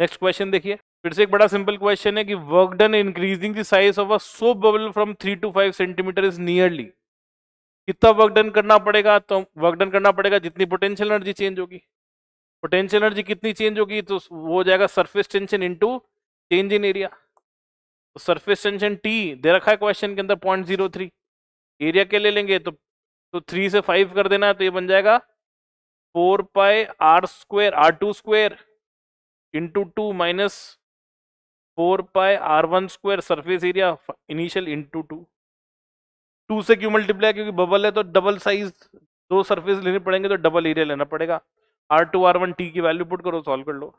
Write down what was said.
next question देखिए फिर से एक बड़ा सिंपल क्वेश्चन है कि work done increasing the size of a soap bubble from three to five centimetre is nearly कितना वर्क डन करना पड़ेगा तो वर्क डन करना पड़ेगा जितनी पोटेंशियल एनर्जी चेंज होगी पोटेंशियल एनर्जी कितनी चेंज होगी तो वो हो जाएगा surface tension into change in area तो सरफेस टेंशन टी दे रखा है क्वेश्चन के अंदर पॉइंट जीरो थ्री एरिया के ले लेंगे तो तो थ्री से फाइव कर देना है तो ये बन जाएगा four pi R square R two square into two minus four pi R one square surface area initial into two two से क्यों मल्टीप्लाई क्योंकि बबल है तो डबल साइज दो सरफेस लेने पड़ेंगे तो डबल एरिया लेना पड़ेगा R two R one T की वैल्यू पुट करो सॉल्व कर लो